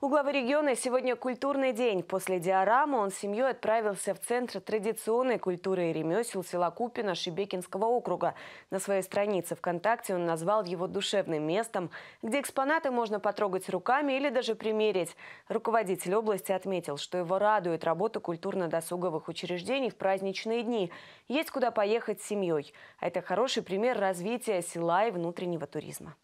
У главы региона сегодня культурный день. После диорамы он с семьей отправился в Центр традиционной культуры и ремесел села Купина Шибекинского округа. На своей странице ВКонтакте он назвал его душевным местом, где экспонаты можно потрогать руками или даже примерить. Руководитель области отметил, что его радует работа культурно-досуговых учреждений в праздничные дни. Есть куда поехать с семьей. А это хороший пример развития села и внутреннего туризма.